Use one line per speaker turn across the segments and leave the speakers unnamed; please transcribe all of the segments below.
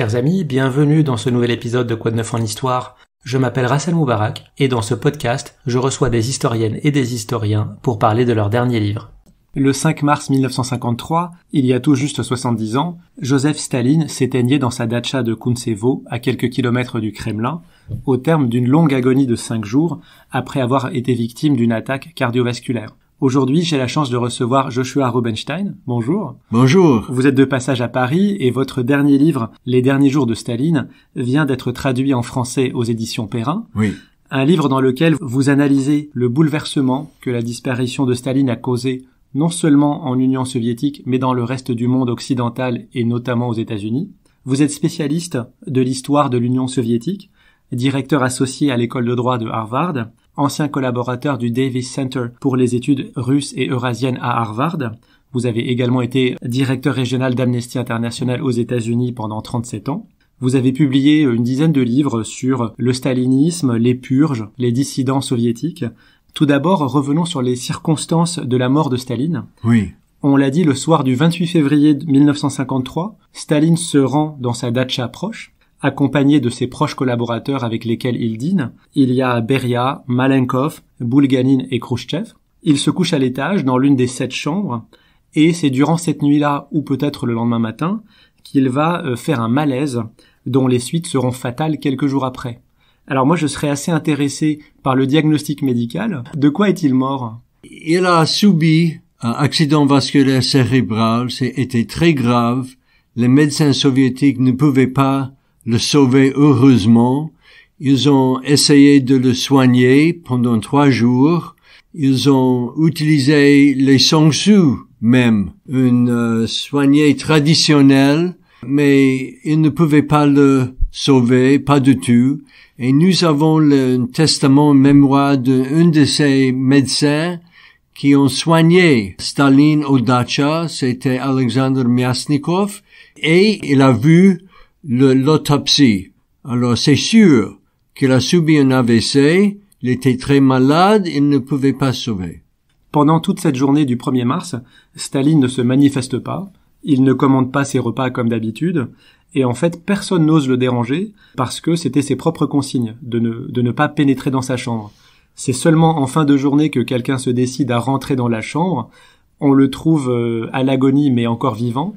Chers amis, bienvenue dans ce nouvel épisode de Quoi de neuf en histoire. Je m'appelle Rassel Moubarak et dans ce podcast, je reçois des historiennes et des historiens pour parler de leurs dernier livre. Le 5 mars 1953, il y a tout juste 70 ans, Joseph Staline s'éteignait dans sa dacha de Kuntsevo, à quelques kilomètres du Kremlin, au terme d'une longue agonie de cinq jours, après avoir été victime d'une attaque cardiovasculaire. Aujourd'hui, j'ai la chance de recevoir Joshua Rubenstein. Bonjour. Bonjour. Vous êtes de passage à Paris et votre dernier livre, Les derniers jours de Staline, vient d'être traduit en français aux éditions Perrin. Oui. Un livre dans lequel vous analysez le bouleversement que la disparition de Staline a causé non seulement en Union soviétique, mais dans le reste du monde occidental et notamment aux États-Unis. Vous êtes spécialiste de l'histoire de l'Union soviétique, directeur associé à l'école de droit de Harvard, ancien collaborateur du Davis Center pour les études russes et eurasiennes à Harvard. Vous avez également été directeur régional d'Amnesty International aux États-Unis pendant 37 ans. Vous avez publié une dizaine de livres sur le stalinisme, les purges, les dissidents soviétiques. Tout d'abord, revenons sur les circonstances de la mort de Staline. Oui. On l'a dit le soir du 28 février 1953, Staline se rend dans sa datcha proche accompagné de ses proches collaborateurs avec lesquels il dîne. Il y a Beria, Malenkov, Bulganin et Khrushchev. Il se couche à l'étage dans l'une des sept chambres, et c'est durant cette nuit-là, ou peut-être le lendemain matin, qu'il va euh, faire un malaise dont les suites seront fatales quelques jours après. Alors moi je serais assez intéressé par le diagnostic médical. De quoi est-il mort Il a
subi un accident vasculaire cérébral, c'était très grave. Les médecins soviétiques ne pouvaient pas le sauver heureusement. Ils ont essayé de le soigner pendant trois jours. Ils ont utilisé les sangsues même, une euh, soignée traditionnelle, mais ils ne pouvaient pas le sauver, pas du tout. Et nous avons le testament mémoire d'un de ces médecins qui ont soigné Staline au Dacha, c'était Alexander Miasnikov, et il a vu l'autopsie. Alors c'est sûr qu'il a subi
un AVC, il était très malade, il ne pouvait pas sauver. Pendant toute cette journée du 1er mars, Staline ne se manifeste pas, il ne commande pas ses repas comme d'habitude, et en fait personne n'ose le déranger parce que c'était ses propres consignes de ne, de ne pas pénétrer dans sa chambre. C'est seulement en fin de journée que quelqu'un se décide à rentrer dans la chambre. On le trouve euh, à l'agonie mais encore vivant.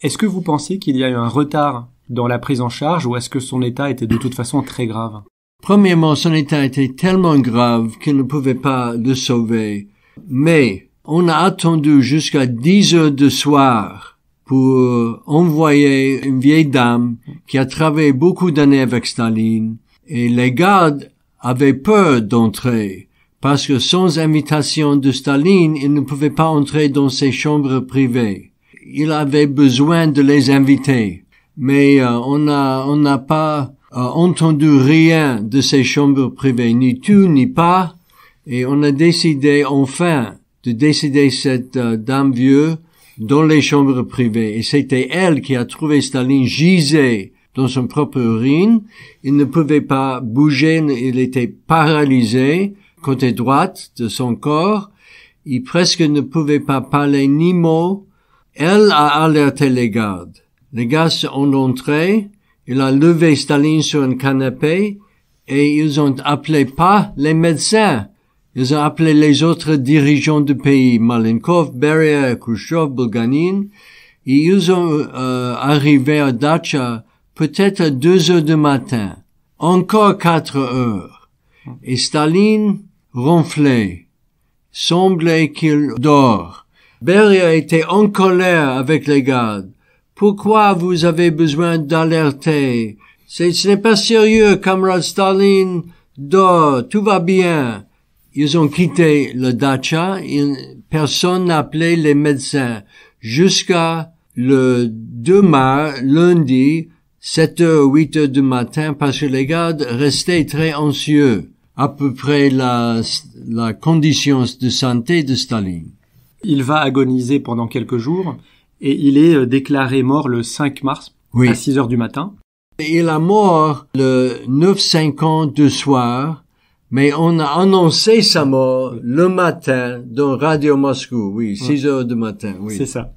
Est-ce que vous pensez qu'il y a eu un retard dans la prise en charge ou est-ce que son état était de toute façon très grave
Premièrement, son état était tellement grave qu'il ne pouvait pas le sauver. Mais on a attendu jusqu'à 10 heures du soir pour envoyer une vieille dame qui a travaillé beaucoup d'années avec Staline et les gardes avaient peur d'entrer parce que sans invitation de Staline, il ne pouvait pas entrer dans ses chambres privées. Il avait besoin de les inviter mais euh, on n'a on n'a pas euh, entendu rien de ces chambres privées, ni tout ni pas, et on a décidé enfin de décider cette euh, dame vieux dans les chambres privées. Et c'était elle qui a trouvé Staline gisé dans son propre urine. Il ne pouvait pas bouger, il était paralysé côté droite de son corps. Il presque ne pouvait pas parler ni mot. Elle a alerté les gardes. Les gars sont entrés, il a levé Staline sur un canapé et ils ont appelé pas les médecins. Ils ont appelé les autres dirigeants du pays, Malenkov, Beria, Khrushchev, Bulganin, ils ont euh, arrivé à Dacha peut-être à deux heures du matin, encore quatre heures. Et Staline ronflait, semblait qu'il dort. Beria était en colère avec les gardes. Pourquoi vous avez besoin d'alerter? Ce n'est pas sérieux, camarade Staline. Dors, tout va bien. Ils ont quitté le dacha. personne n'a appelé les médecins. Jusqu'à le demain, lundi, 7 heures, 8 heures du matin, parce que les gardes restaient très anxieux. À peu près la condition de santé de Staline.
Il va agoniser pendant quelques jours et il est euh, déclaré mort le 5 mars oui. à 6 heures du matin. Il a mort le 9-50 du
soir, mais on a annoncé sa mort le matin dans Radio Moscou, oui, 6 heures du matin,
oui. C'est ça.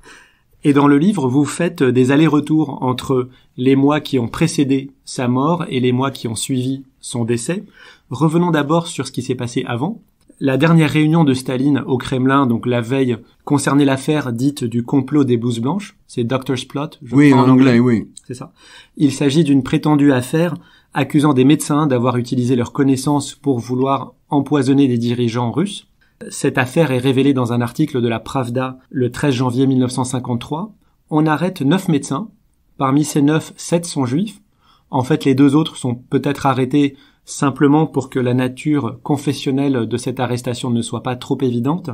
Et dans le livre, vous faites euh, des allers-retours entre les mois qui ont précédé sa mort et les mois qui ont suivi son décès. Revenons d'abord sur ce qui s'est passé avant, la dernière réunion de Staline au Kremlin, donc la veille, concernait l'affaire dite du complot des bouses blanches. C'est Doctor's Plot. Je en, anglais, anglais, oui. C'est ça. Il s'agit d'une prétendue affaire accusant des médecins d'avoir utilisé leurs connaissances pour vouloir empoisonner des dirigeants russes. Cette affaire est révélée dans un article de la Pravda le 13 janvier 1953. On arrête neuf médecins. Parmi ces neuf, sept sont juifs. En fait, les deux autres sont peut-être arrêtés simplement pour que la nature confessionnelle de cette arrestation ne soit pas trop évidente.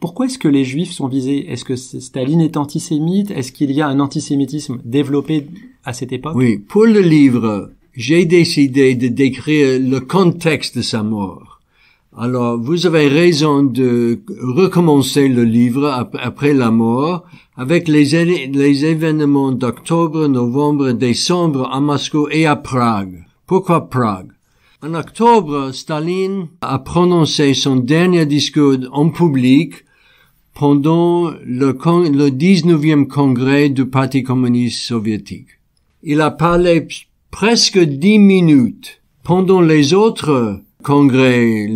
Pourquoi est-ce que les juifs sont visés Est-ce que Staline est antisémite Est-ce qu'il y a un antisémitisme développé à cette époque Oui,
pour le livre, j'ai décidé de décrire le contexte de sa mort. Alors, vous avez raison de recommencer le livre après la mort avec les événements d'octobre, novembre, décembre à Moscou et à Prague. Pourquoi Prague en octobre, Staline a prononcé son dernier discours en public pendant le, dix-neuvième 19e congrès du Parti communiste soviétique. Il a parlé presque dix minutes. Pendant les autres congrès,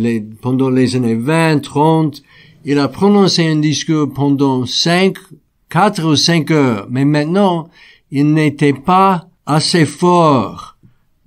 pendant les années 20, 30, il a prononcé un discours pendant cinq, quatre ou cinq heures. Mais maintenant, il n'était pas assez fort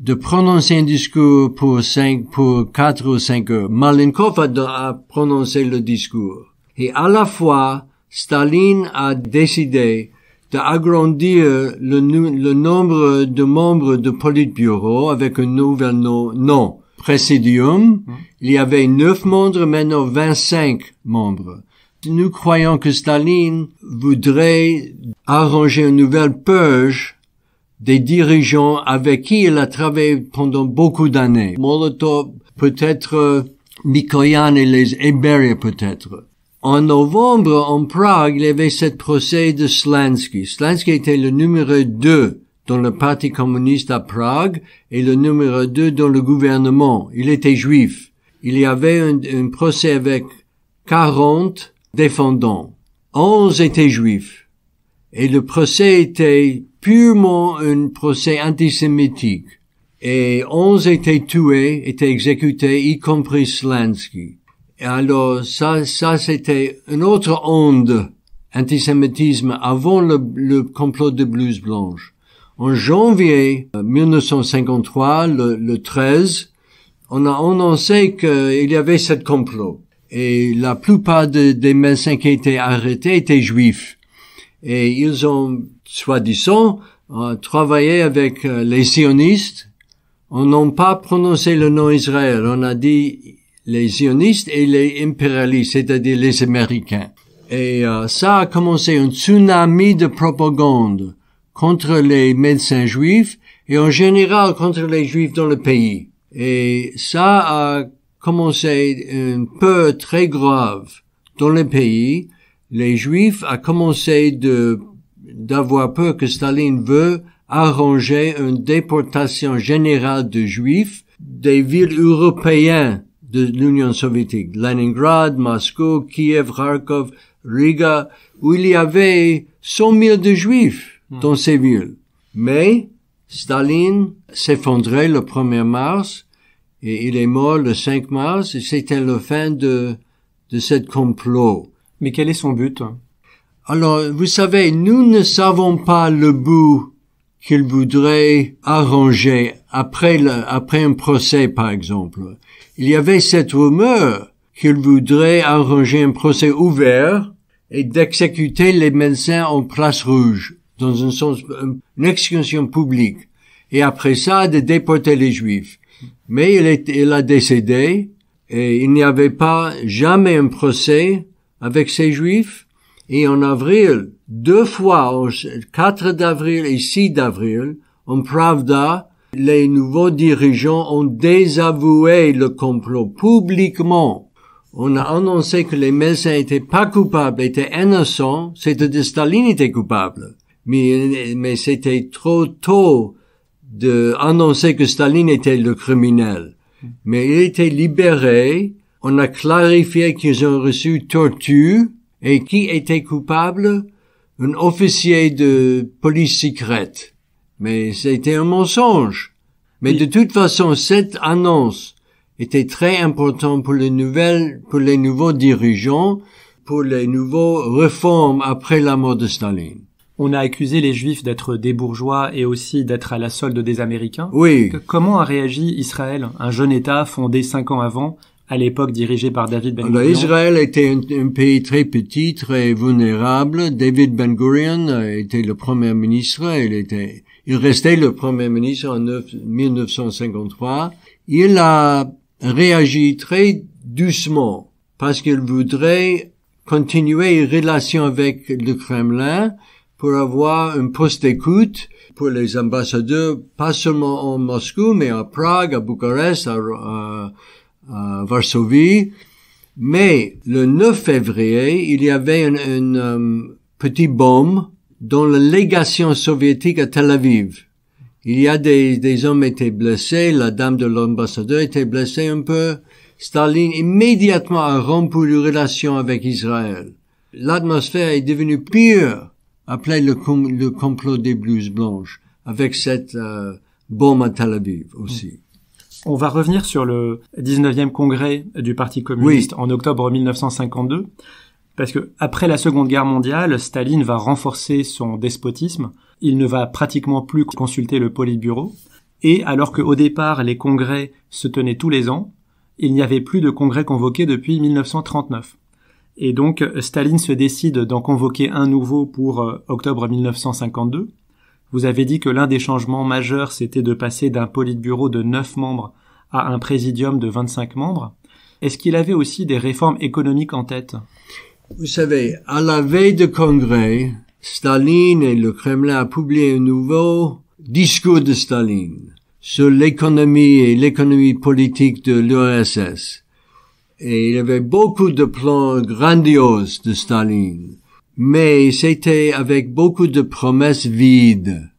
de prononcer un discours pour cinq, pour quatre ou cinq heures. Malenkov a, prononcé le discours. Et à la fois, Staline a décidé d'agrandir le, le, nombre de membres de Politburo avec un nouvel nom, nom Présidium. Hmm. Il y avait neuf membres, maintenant 25 membres. Nous croyons que Staline voudrait arranger une nouvelle purge des dirigeants avec qui il a travaillé pendant beaucoup d'années. Molotov, peut-être euh, Mikoyan et les Eberia peut-être. En novembre, en Prague, il y avait ce procès de Slansky. Slansky était le numéro 2 dans le parti communiste à Prague et le numéro 2 dans le gouvernement. Il était juif. Il y avait un, un procès avec 40 défendants. 11 étaient juifs. Et le procès était purement un procès antisémitique. Et onze étaient tués, étaient exécutés, y compris Slansky. Et alors, ça, ça c'était une autre onde antisémitisme avant le, complot de Blues Blanche. En janvier 1953, euh, le, 13, on a annoncé qu'il y avait ce complot. Et la plupart des médecins qui étaient arrêtés étaient juifs et ils ont, soi-disant, euh, travaillé avec euh, les sionistes. On n'a pas prononcé le nom Israël, on a dit les sionistes et les impérialistes, c'est-à-dire les Américains. Et euh, ça a commencé un tsunami de propagande contre les médecins juifs et en général contre les juifs dans le pays. Et ça a commencé un peu très grave dans le pays les Juifs a commencé d'avoir peur que Staline veut arranger une déportation générale de Juifs des villes européennes de l'Union soviétique, Leningrad, Moscou, Kiev, Kharkov, Riga, où il y avait 100 000 de Juifs hmm. dans ces villes. Mais Staline s'effondrait le 1er mars et il est mort le 5 mars et c'était la fin de, de cette complot. Mais quel est son but Alors, vous savez, nous ne savons pas le bout qu'il voudrait arranger après, le, après un procès, par exemple. Il y avait cette rumeur qu'il voudrait arranger un procès ouvert et d'exécuter les médecins en place rouge, dans un sens, une exécution publique, et après ça, de déporter les juifs. Mais il a décédé, et il n'y avait pas jamais un procès avec ces Juifs, et en avril, deux fois, 4 d'avril et 6 d'avril, en Pravda, les nouveaux dirigeants ont désavoué le complot publiquement. On a annoncé que les médecins n'étaient pas coupables, étaient innocents, c'était de Staline était coupable. Mais, mais c'était trop tôt de que Staline était le criminel. Mais il était libéré on a clarifié qu'ils ont reçu tortue et qui était coupable Un officier de police secrète. Mais c'était un mensonge. Mais de toute façon, cette annonce était très importante pour les nouvelles, pour les nouveaux dirigeants, pour les nouveaux réformes après la mort de Staline.
On a accusé les Juifs d'être des bourgeois et aussi d'être à la solde des Américains. Oui. Comment a réagi Israël, un jeune État fondé cinq ans avant, à l'époque dirigé par David Ben, ah ben Gurion. Israël
était un, pays très petit, très vulnérable. David Ben Gurion était le premier ministre. Il était, il restait le premier ministre en 1953. Il a réagi très doucement parce qu'il voudrait continuer les relations avec le Kremlin pour avoir un poste d'écoute pour les ambassadeurs, pas seulement en Moscou, mais à Prague, à Bucarest, à, à à euh, Varsovie. Mais le 9 février, il y avait une, euh, petite bombe dans la légation soviétique à Tel Aviv. Il y a des, des hommes étaient blessés, la dame de l'ambassadeur était blessée un peu. Staline immédiatement a rompu les relations avec Israël. L'atmosphère est devenue pire après le, complot des blouses blanches, avec cette euh, bombe à Tel Aviv aussi.
On va revenir sur le 19e congrès du Parti communiste en octobre 1952, parce que après la Seconde Guerre mondiale, Staline va renforcer son despotisme. Il ne va pratiquement plus consulter le Politburo. Et alors qu'au départ, les congrès se tenaient tous les ans, il n'y avait plus de congrès convoqués depuis 1939. Et donc, Staline se décide d'en convoquer un nouveau pour euh, octobre 1952. Vous avez dit que l'un des changements majeurs, c'était de passer d'un politburo de neuf membres à un présidium de 25 membres. Est-ce qu'il avait aussi des réformes économiques en tête
Vous savez, à la veille du Congrès, Staline et le Kremlin a publié un nouveau discours de Staline sur l'économie et l'économie politique de l'URSS. Et il y avait beaucoup de plans grandioses de Staline mais c'était avec beaucoup de promesses vides.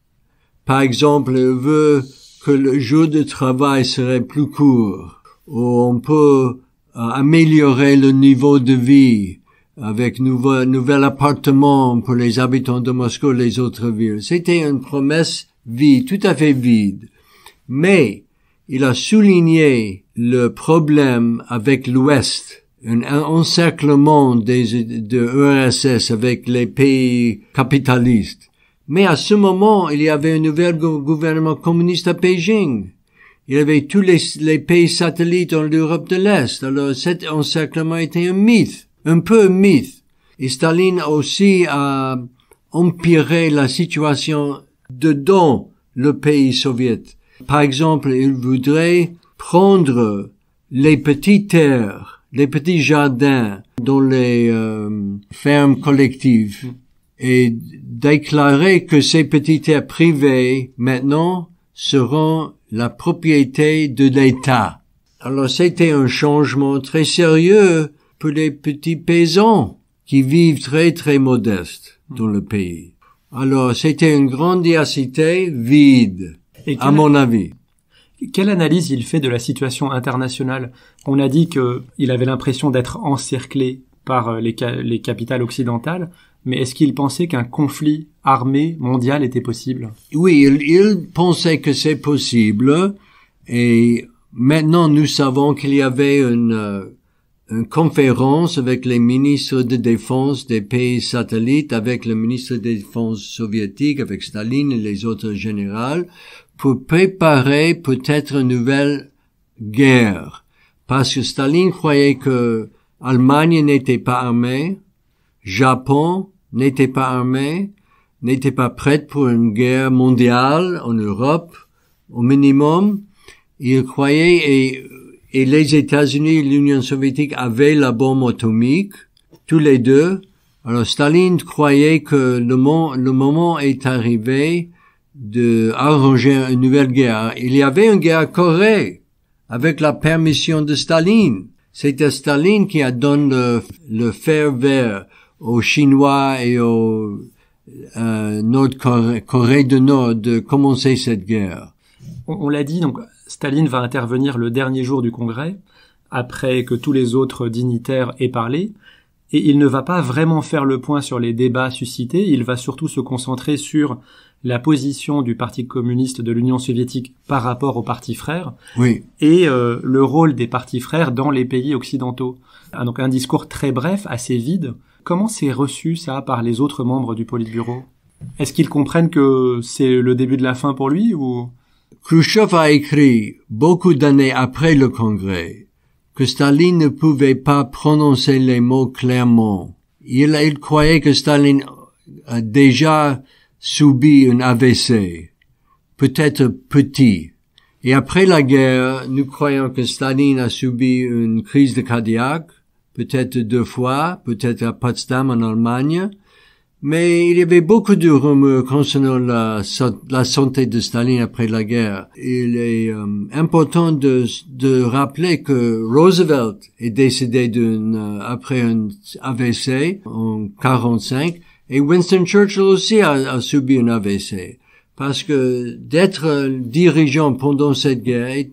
Par exemple, il veut que le jour de travail serait plus court, ou on peut euh, améliorer le niveau de vie avec un nouvel appartement pour les habitants de Moscou et les autres villes. C'était une promesse vide, tout à fait vide. Mais il a souligné le problème avec l'Ouest un encerclement des, de l'URSS e avec les pays capitalistes. Mais à ce moment, il y avait un nouvel gouvernement communiste à Pékin. Il y avait tous les, les pays satellites en Europe de l'Est. Alors cet encerclement était un mythe, un peu un mythe. Et Staline aussi a empiré la situation dedans le pays soviétique. Par exemple, il voudrait prendre les petites terres les petits jardins dans les euh, fermes collectives et déclarer que ces petits terres privées maintenant seront la propriété de l'État. Alors c'était un changement très sérieux pour les petits paysans qui vivent très très modestes dans le pays. Alors c'était une grande vide, à mon avis.
Quelle analyse il fait de la situation internationale On a dit qu'il avait l'impression d'être encerclé par euh, les, capitales occidentales, mais est-ce qu'il pensait qu'un conflit armé mondial était possible
Oui, il, pensait que c'est possible, et maintenant nous savons qu'il y avait une, euh, une conférence avec les ministres de défense des pays satellites, avec le ministre de défense soviétique, avec Staline et les autres généraux, pour préparer peut-être une nouvelle guerre, parce que Staline croyait que l'Allemagne n'était pas armée, Japon n'était pas armé, n'était pas prête pour une guerre mondiale en Europe, au minimum. Il croyait et, les États-Unis et l'Union soviétique avaient la bombe atomique, tous les deux. Alors Staline croyait que le moment est arrivé de arranger une nouvelle guerre. Il y avait une guerre Corée avec la permission de Staline. C'était Staline qui a donné le, fer vert aux Chinois et aux euh, Nord Corée, de Nord de commencer cette guerre.
on l'a dit, donc Staline va intervenir le dernier jour du Congrès, après que tous les autres dignitaires aient parlé, et il ne va pas vraiment faire le point sur les débats suscités, il va surtout se concentrer sur la position du Parti communiste de l'Union soviétique par rapport aux partis frères oui. et euh, le rôle des partis frères dans les pays occidentaux. Ah, donc un discours très bref, assez vide. Comment c'est reçu ça par les autres membres du Politburo Est-ce qu'ils comprennent que c'est le début de la fin pour lui ou
Khrushchev a écrit beaucoup d'années après le Congrès que Staline ne pouvait pas prononcer les mots clairement. Il, il croyait que Staline a déjà subit un AVC, peut-être petit, et après la guerre, nous croyons que Staline a subi une crise de cardiaque, peut-être deux fois, peut-être à Potsdam en Allemagne, mais il y avait beaucoup de rumeurs concernant la, santé de Staline après la guerre. Il est euh, important de, de, rappeler que Roosevelt est décédé d'une, euh, après un AVC en 45 et Winston Churchill aussi a, subi un AVC, parce que d'être dirigeant pendant cette guerre,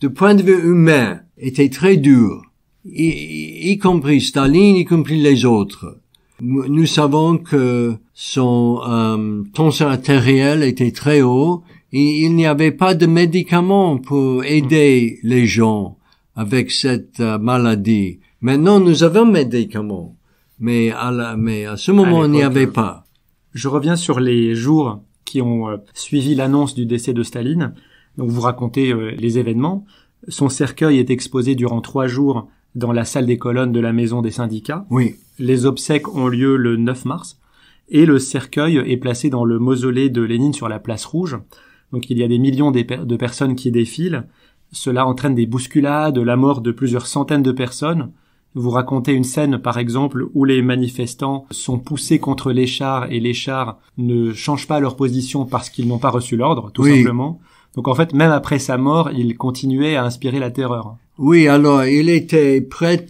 de point de vue humain, était très dur, y, compris Staline, y compris les autres. Nous savons que son euh, tension artérielle était très haut. Et il n'y avait pas de médicaments pour aider les gens avec cette euh, maladie. Maintenant, nous avons des médicaments. Mais à,
mais à ce moment, on n'y avait pas. Je reviens sur les jours qui ont euh, suivi l'annonce du décès de Staline. Donc vous racontez euh, les événements. Son cercueil est exposé durant trois jours dans la salle des colonnes de la maison des syndicats. Oui. Les obsèques ont lieu le 9 mars et le cercueil est placé dans le mausolée de Lénine sur la place rouge. Donc il y a des millions de personnes qui défilent. Cela entraîne des bousculades, la mort de plusieurs centaines de personnes vous racontez une scène, par exemple, où les manifestants sont poussés contre les chars et les chars ne changent pas leur position parce qu'ils n'ont pas reçu l'ordre, tout simplement. Donc en fait, même après sa mort, il continuait à inspirer la terreur.
Oui, alors il était prêt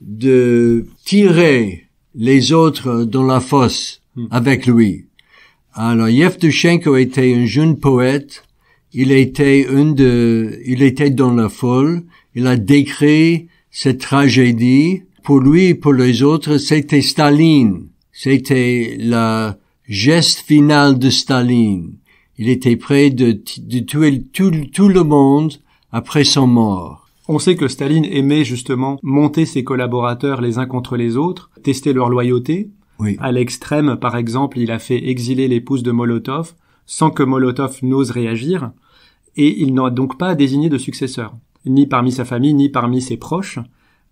de tirer les autres dans la fosse hmm. avec lui. Alors Yevtushenko était un jeune poète. Il était un de, il était dans la folle. Il a décrit cette tragédie, pour lui et pour les autres, c'était Staline. C'était le geste final de Staline. Il était prêt de, tuer tout, le monde après son mort.
On sait que Staline aimait justement monter ses collaborateurs les uns contre les autres, tester leur loyauté. À l'extrême, par exemple, il a fait exiler l'épouse de Molotov sans que Molotov n'ose réagir, et il n'a donc pas désigné de successeur ni parmi sa famille, ni parmi ses proches.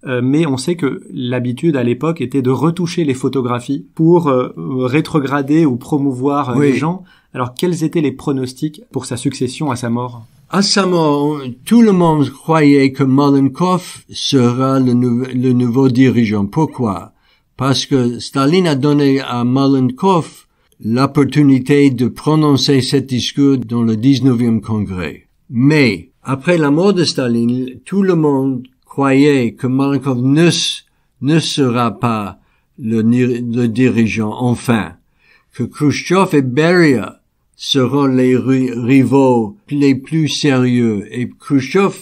Euh, mais on sait que l'habitude à l'époque était de retoucher les photographies pour euh, rétrograder ou promouvoir euh, les gens. Alors quels étaient les pronostics pour sa succession à sa mort À sa mort, tout le monde croyait que Malenkov
sera le, nouveau dirigeant. Pourquoi Parce que Staline a donné à Malenkov l'opportunité de prononcer cette discours dans le 19e congrès. Mais après la mort de Staline, tout le monde croyait que Malenkov ne, sera pas le, dirigeant enfin, que Khrushchev et Beria seront les rivaux les plus sérieux et Khrushchev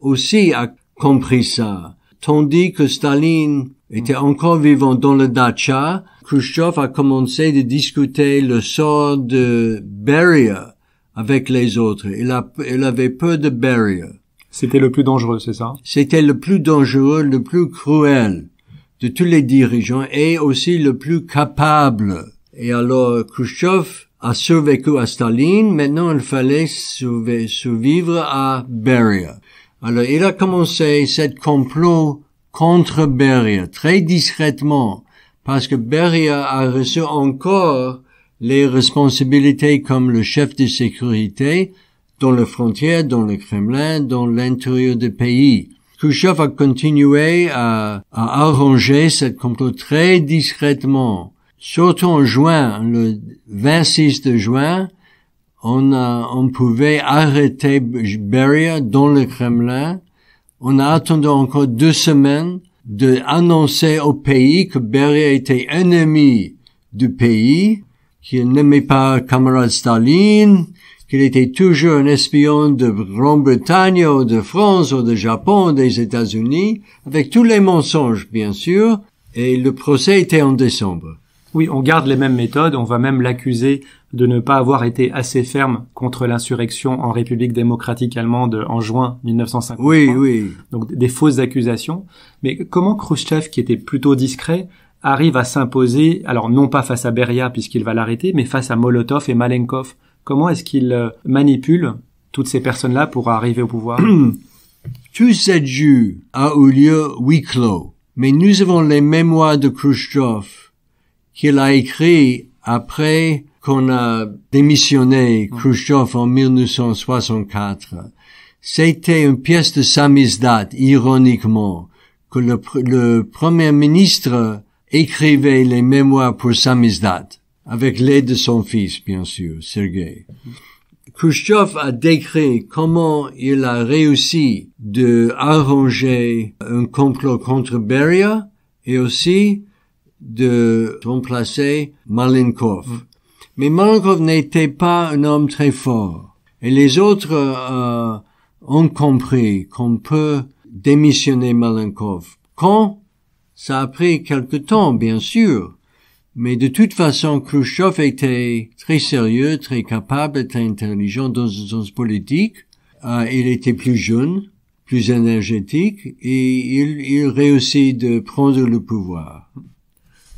aussi a compris ça. Tandis que Staline était encore vivant dans le Dacha, Khrushchev a commencé de discuter le sort de Beria avec les autres. Il, avait peu de Beria. C'était le plus dangereux, c'est ça C'était le plus dangereux, le plus cruel de tous les dirigeants et aussi le plus capable. Et alors Khrushchev a survécu à Staline, maintenant il fallait survivre à Beria. Alors il a commencé cette complot contre Beria, très discrètement, parce que Beria a reçu encore les responsabilités comme le chef de sécurité dans les frontières, dans le Kremlin, dans l'intérieur du pays. Khrushchev a continué à, arranger cette complot très discrètement. Surtout en juin, le 26 de juin, on, pouvait arrêter Beria dans le Kremlin. On a attendu encore deux semaines de au pays que Beria était ennemi du pays qu'il n'aimait pas camarade Staline, qu'il était toujours un espion de Grande-Bretagne ou de France ou de Japon des États-Unis, avec tous les mensonges, bien sûr, et le procès était en décembre.
Oui, on garde les mêmes méthodes, on va même l'accuser de ne pas avoir été assez ferme contre l'insurrection en République démocratique allemande en juin 1950. Oui, oui. Donc des fausses accusations. Mais comment Khrushchev, qui était plutôt discret, arrive à s'imposer, alors non pas face à Beria puisqu'il va l'arrêter, mais face à Molotov et Malenkov Comment est-ce qu'il euh, manipule toutes ces personnes-là pour arriver au pouvoir Tout cette jus
a eu lieu huis clos, mais nous avons les mémoires de Khrushchev qu'il a écrit après qu'on a démissionné Khrushchev en 1964. C'était une pièce de samizdat, ironiquement, que le premier ministre écrivait les mémoires pour Samizdat, avec l'aide de son fils, bien sûr, Sergei. Khrushchev a décrit comment il a réussi de arranger un complot contre Beria et aussi de remplacer Malenkov. Mais Malenkov n'était pas un homme très fort. Et les autres euh, ont compris qu'on peut démissionner Malenkov. Quand ça a pris quelque temps, bien sûr, mais de toute façon, Khrushchev était très sérieux, très capable, très intelligent dans son sens politique. Euh, il était plus jeune, plus énergétique, et il, réussit de prendre le pouvoir.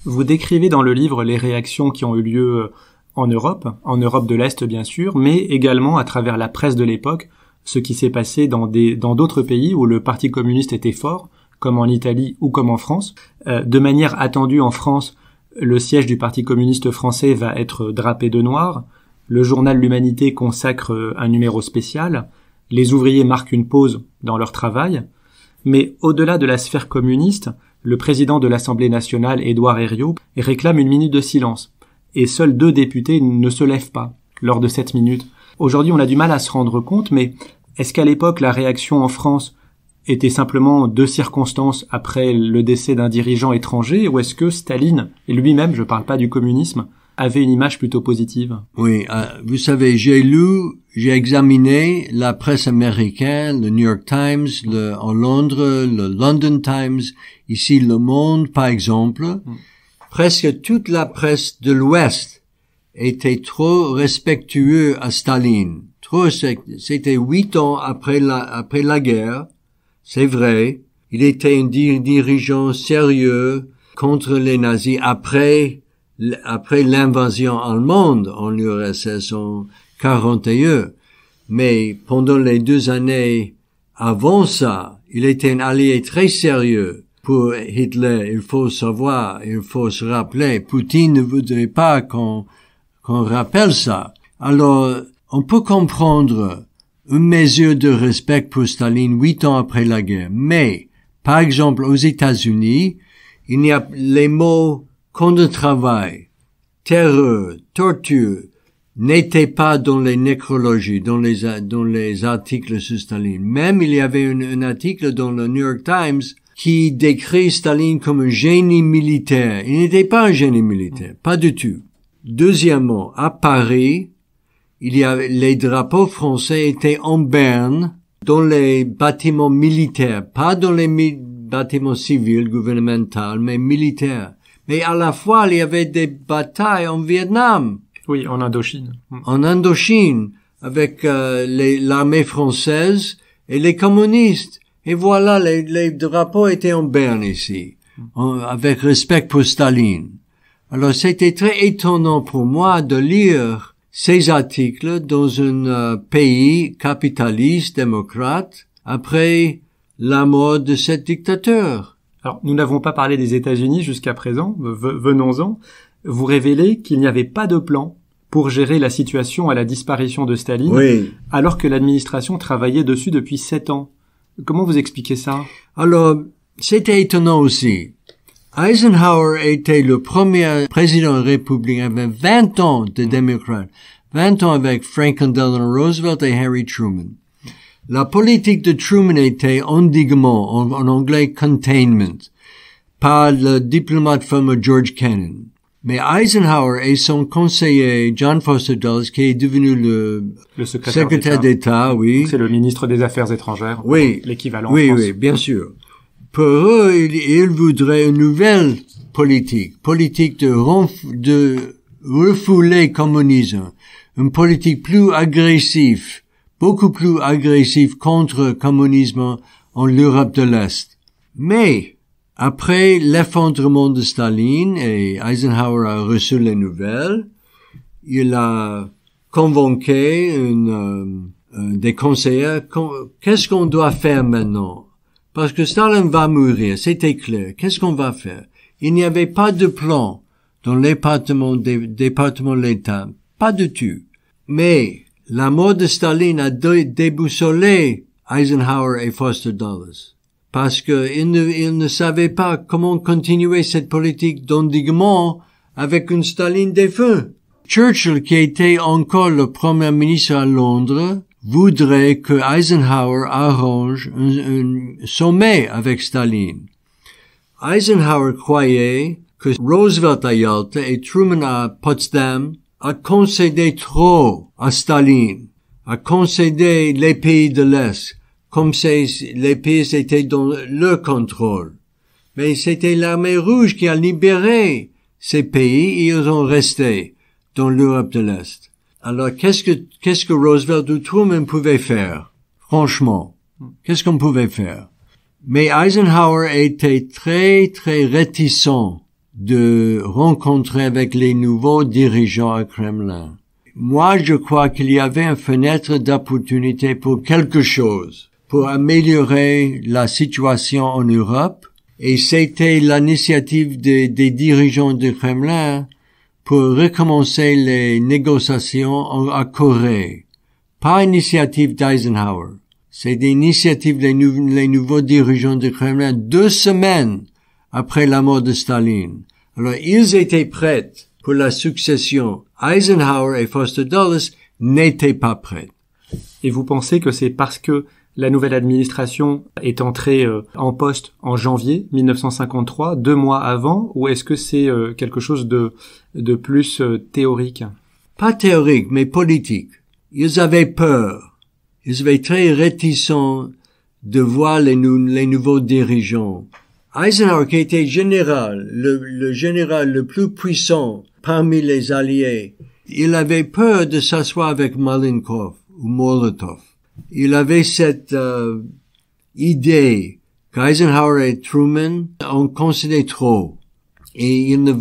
Vous décrivez dans le livre les réactions qui ont eu lieu en Europe, en Europe de l'Est bien sûr, mais également à travers la presse de l'époque, ce qui s'est passé dans d'autres pays où le Parti communiste était fort, comme en Italie ou comme en France. Euh, de manière attendue en France, le siège du Parti communiste français va être drapé de noir. Le journal L'Humanité consacre un numéro spécial. Les ouvriers marquent une pause dans leur travail. Mais au-delà de la sphère communiste, le président de l'Assemblée nationale, Édouard Herriot, réclame une minute de silence. Et seuls deux députés ne se lèvent pas lors de cette minute. Aujourd'hui, on a du mal à se rendre compte, mais est-ce qu'à l'époque, la réaction en France étaient simplement deux circonstances après le décès d'un dirigeant étranger ou est-ce que Staline, et lui-même, je ne parle pas du communisme, avait une image plutôt positive Oui, euh, vous savez, j'ai lu,
j'ai examiné la presse américaine, le New York Times, le, en Londres, le London Times, ici Le Monde par exemple. Mm. Presque toute la presse de l'Ouest était trop respectueux à Staline. Trop, c'était huit ans après la, après la guerre c'est vrai, il était un dirigeant sérieux contre les nazis après, après l'invasion allemande en URSS en 41. Mais pendant les deux années avant ça, il était un allié très sérieux pour Hitler. Il faut savoir, il faut se rappeler. Poutine ne voudrait pas qu'on qu'on rappelle ça. Alors, on peut comprendre une mesure de respect pour Staline huit ans après la guerre. Mais, par exemple, aux États-Unis, il n'y a les mots camp de travail, terreur, torture, n'étaient pas dans les nécrologies, dans les, dans les articles sur Staline. Même il y avait un article dans le New York Times qui décrit Staline comme un génie militaire. Il n'était pas un génie militaire, pas du tout. Deuxièmement, à Paris, il y avait, les drapeaux français étaient en berne dans les bâtiments militaires, pas dans les bâtiments civils, gouvernementaux, mais militaires. Mais à la fois, il y avait des batailles en Vietnam. Oui, en Indochine. En Indochine, avec euh, l'armée française et les communistes. Et voilà, les, drapeaux étaient en berne ici, avec respect pour Staline. Alors c'était très étonnant pour moi de lire ces articles dans un euh, pays capitaliste démocrate après la mort de
cet dictateur. Alors, nous n'avons pas parlé des États-Unis jusqu'à présent, venons-en. Vous révélez qu'il n'y avait pas de plan pour gérer la situation à la disparition de Staline, alors que l'administration travaillait dessus depuis sept ans. Comment vous expliquez ça
Alors, c'était étonnant aussi. Eisenhower était le premier président républicain avec 20 ans de démocrate, 20 ans avec Franklin Delano Roosevelt et Harry Truman. La politique de Truman était endiguement, en, anglais containment, par le diplomate fameux George cannon Mais Eisenhower et son conseiller John Foster Dulles, qui est devenu le, secrétaire,
d'État, oui. C'est le ministre des Affaires étrangères. Oui. L'équivalent. Oui, oui, bien sûr
pour eux, ils, voudraient une nouvelle politique, politique de, refouler le communisme, une politique plus agressive, beaucoup plus agressive contre le communisme en Europe de l'Est. Mais, après l'effondrement de Staline et Eisenhower a reçu les nouvelles, il a convoqué euh, des conseillers. Qu'est-ce qu'on doit faire maintenant? Parce que Staline va mourir, c'était clair. Qu'est-ce qu'on va faire Il n'y avait pas de plan dans département l'État. Pas de tout. Mais la mort de Staline a déboussolé Eisenhower et Foster Dulles. Parce qu'ils ne, ils ne savaient pas comment continuer cette politique d'endiguement avec une Staline des feux. Churchill, qui était encore le premier ministre à Londres, voudrait que Eisenhower arrange un, sommet avec Staline. Eisenhower croyait que Roosevelt à Yalta et Truman à Potsdam a concédé trop à Staline, a concédé les pays de l'Est, comme si les pays étaient dans leur contrôle. Mais c'était l'armée rouge qui a libéré ces pays et ils ont resté dans l'Europe de l'Est. Alors, qu'est-ce que, qu'est-ce que Roosevelt ou Truman pouvaient faire? Franchement, qu'est-ce qu'on pouvait faire? Mais Eisenhower était très, très réticent de rencontrer avec les nouveaux dirigeants à Kremlin. Moi, je crois qu'il y avait une fenêtre d'opportunité pour quelque chose, pour améliorer la situation en Europe, et c'était l'initiative des, dirigeants de Kremlin pour recommencer les négociations à Corée. Pas initiative d'Eisenhower. C'est l'initiative des nouveaux dirigeants du Kremlin deux semaines après la mort de Staline. Alors ils étaient prêts pour la succession. Eisenhower et Foster Dulles n'étaient pas prêts.
Et vous pensez que c'est parce que la nouvelle administration est entrée euh, en poste en janvier 1953, deux mois avant, ou est-ce que c'est euh, quelque chose de, de plus euh, théorique Pas théorique, mais politique. Ils avaient
peur. Ils avaient très réticents de voir les, les nouveaux dirigeants. Eisenhower, qui était général, le, le général le plus puissant parmi les alliés, il avait peur de s'asseoir avec Malenkov ou Molotov il avait cette euh, idée qu'Eisenhower et Truman en considéraient trop et il ne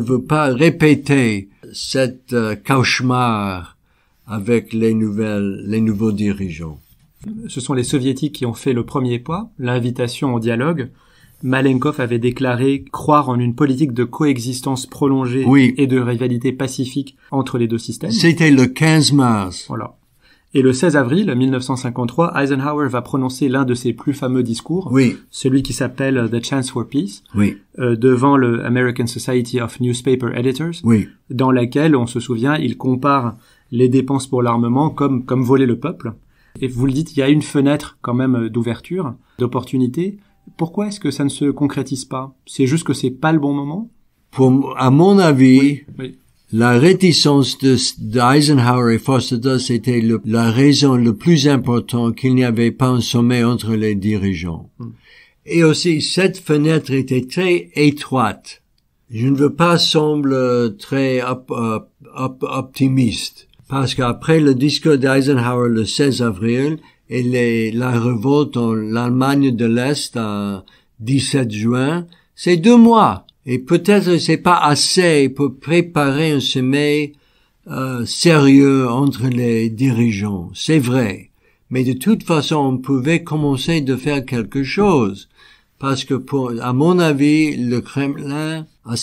veut, pas répéter cette euh, cauchemar avec les nouvelles, les nouveaux dirigeants.
Ce sont les soviétiques qui ont fait le premier pas, l'invitation au dialogue. Malenkov avait déclaré croire en une politique de coexistence prolongée et de rivalité pacifique entre les deux systèmes. C'était
le 15 mars. Voilà.
Et le 16 avril 1953, Eisenhower va prononcer l'un de ses plus fameux discours, oui. celui qui s'appelle euh, The Chance for Peace, oui. Euh, devant le American Society of Newspaper Editors, oui. dans laquelle, on se souvient, il compare les dépenses pour l'armement comme, comme voler le peuple. Et vous le dites, il y a une fenêtre quand même euh, d'ouverture, d'opportunité. Pourquoi est-ce que ça ne se concrétise pas C'est juste que c'est pas le bon moment pour, à mon
avis, la réticence d'Eisenhower de, et Foster était la raison le plus importante qu'il n'y avait pas un sommet entre les dirigeants. Hmm. Et aussi, cette fenêtre était très étroite. Je ne veux pas sembler très optimiste, parce qu'après le discours d'Eisenhower le 16 avril et la révolte en l'Allemagne de l'Est le 17 juin, c'est deux mois. Et peut-être c'est pas assez pour préparer un sommet euh, sérieux entre les dirigeants. C'est vrai. Mais de toute façon, on pouvait commencer de faire quelque chose. Parce que pour, à mon avis, le Kremlin a,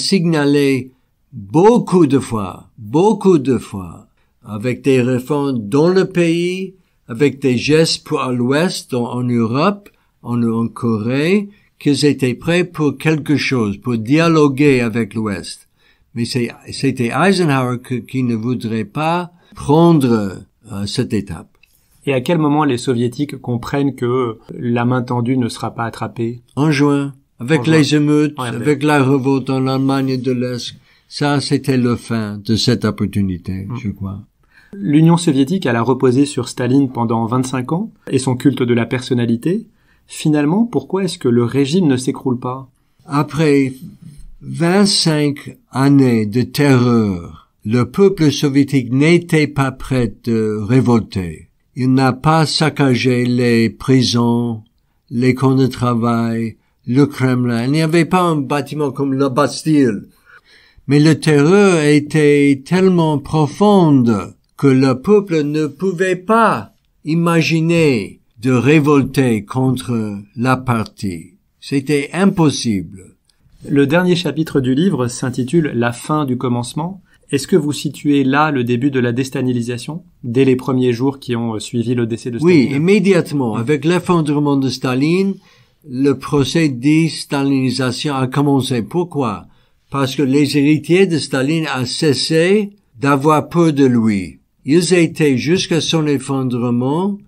signalé beaucoup de fois, beaucoup de fois, avec des réformes dans le pays, avec des gestes pour l'ouest, en, Europe, en Corée, qu'ils étaient prêts pour quelque chose, pour dialoguer avec l'Ouest. Mais c'était Eisenhower qui ne voudrait pas prendre euh, cette étape.
Et à quel moment les soviétiques comprennent que la main tendue ne sera pas attrapée
En juin, avec les émeutes, avec
la révolte en Allemagne de l'Est. Ça, c'était le fin de
cette opportunité, hmm. je crois.
L'Union soviétique, elle a reposé sur Staline pendant 25 ans et son culte de la personnalité finalement, pourquoi est-ce que le régime ne s'écroule pas Après 25
années de terreur, le peuple soviétique n'était pas prêt de révolter. Il n'a pas saccagé les prisons, les camps de travail, le Kremlin. Il n'y avait pas un bâtiment comme la Bastille. Mais la terreur était tellement profonde que le peuple ne pouvait pas imaginer de révolter contre la
partie. C'était impossible. Le dernier chapitre du livre s'intitule La fin du commencement. Est-ce que vous situez là le début de la déstalinisation, dès les premiers jours qui ont euh, suivi le décès de Staline Oui,
immédiatement. Avec l'effondrement de Staline, le procès de déstalinisation a commencé. Pourquoi Parce que les héritiers de Staline ont cessé d'avoir peur de lui. Ils étaient jusqu'à son effondrement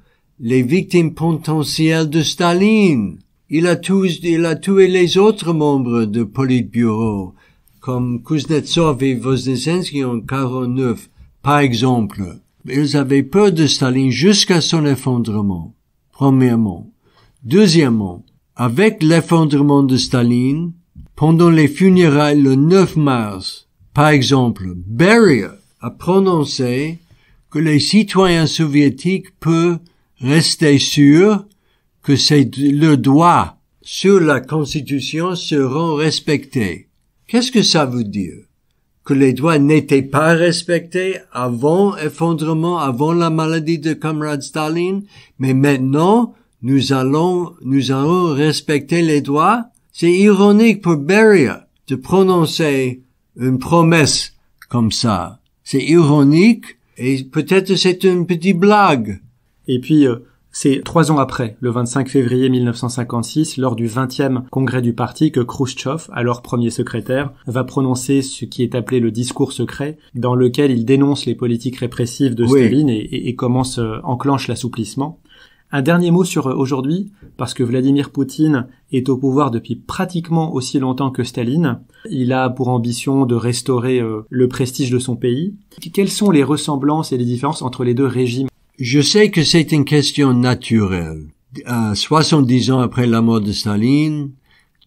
les victimes potentielles de Staline. Il a, tous, il a tué les autres membres de Politburo, comme Kuznetsov et Voznesensky en 49, par exemple. Ils avaient peur de Staline jusqu'à son effondrement, premièrement. Deuxièmement, avec l'effondrement de Staline, pendant les funérailles le 9 mars, par exemple, Beria a prononcé que les citoyens soviétiques peuvent Restez sûr que c'est le droit sur la Constitution seront respectés. Qu'est-ce que ça veut dire? Que les droits n'étaient pas respectés avant effondrement, avant la maladie de Comrade Staline, mais maintenant, nous allons, nous allons respecter les droits? C'est ironique pour Beria de prononcer une promesse comme ça. C'est ironique et peut-être c'est une petite
blague. Et puis, euh, c'est trois ans après, le 25 février 1956, lors du 20e congrès du parti, que Khrushchev, alors premier secrétaire, va prononcer ce qui est appelé le discours secret, dans lequel il dénonce les politiques répressives de Staline et, commence, euh, enclenche l'assouplissement. Un dernier mot sur euh, aujourd'hui, parce que Vladimir Poutine est au pouvoir depuis pratiquement aussi longtemps que Staline. Il a pour ambition de restaurer le prestige de son pays. Quelles sont les ressemblances et les différences entre les deux régimes
je sais que c'est une question naturelle. Euh, soixante 70 ans après la mort de Staline,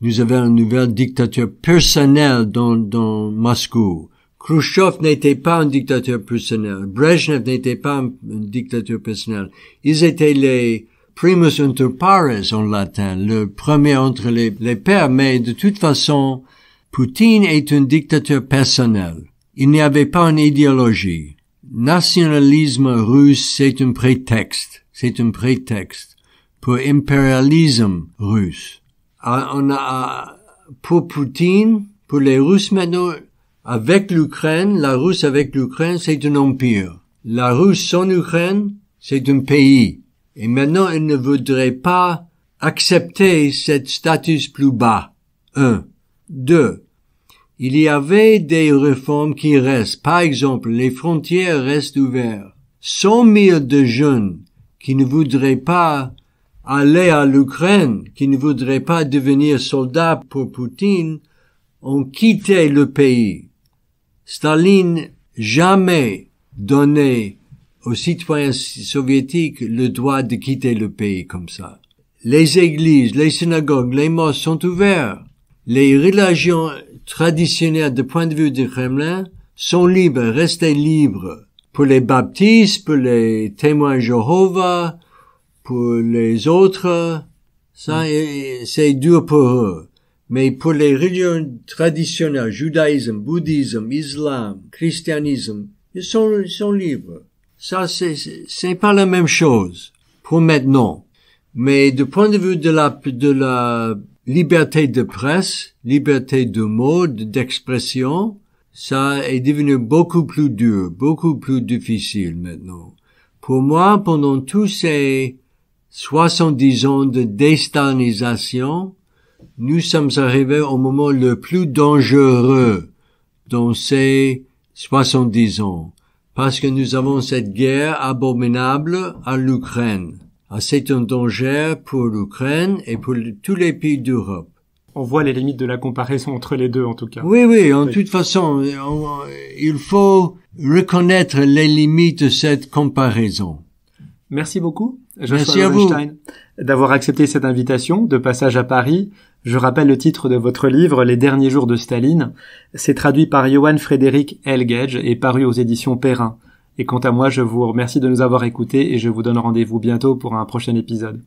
nous avons une nouvelle dictature personnelle dans, dans Moscou. Khrushchev n'était pas un dictateur personnel. Brezhnev n'était pas un, dictateur personnel. Ils étaient les primus inter pares en latin, le premier entre les, les mais de toute façon, Poutine est un dictateur personnel. Il n'y avait pas une idéologie nationalisme russe, c'est un prétexte. C'est un prétexte pour impérialisme russe. a, euh, pour Poutine, pour les Russes maintenant, avec l'Ukraine, la Russe avec l'Ukraine, c'est un empire. La Russe sans Ukraine, c'est un pays. Et maintenant, elle ne voudrait pas accepter cette status plus bas. Un. Deux. Il y avait des réformes qui restent. Par exemple, les frontières restent ouvertes. Cent mille de jeunes qui ne voudraient pas aller à l'Ukraine, qui ne voudraient pas devenir soldats pour Poutine, ont quitté le pays. Staline jamais donné aux citoyens soviétiques le droit de quitter le pays comme ça. Les églises, les synagogues, les mosques sont ouverts. Les religions traditionnels du point de vue du Kremlin sont libres, restent libres. Pour les baptistes, pour les témoins Jéhovah, pour les autres, ça, mm. c'est dur pour eux. Mais pour les religions traditionnelles, judaïsme, bouddhisme, islam, christianisme, ils sont, sont libres. Ça, c'est, c'est pas la même chose pour maintenant. Mais du point de vue de la, de la liberté de presse, liberté de mode, d'expression, ça est devenu beaucoup plus dur, beaucoup plus difficile maintenant. Pour moi, pendant tous ces 70 ans de déstalinisation, nous sommes arrivés au moment le plus dangereux dans ces 70 ans, parce que nous avons cette guerre abominable à l'Ukraine. Ah, c'est un danger pour l'Ukraine et pour tous
les pays d'Europe. On voit les limites de la comparaison entre les deux, en tout cas. Oui, oui, en toute
façon, il faut reconnaître les limites de cette comparaison.
Merci beaucoup, Joshua Einstein, d'avoir accepté cette invitation de passage à Paris. Je rappelle le titre de votre livre, Les derniers jours de Staline. C'est traduit par Johann Frédéric Elgage et paru aux éditions Perrin. Et quant à moi, je vous remercie de nous avoir écoutés et je vous donne rendez-vous bientôt pour un prochain épisode.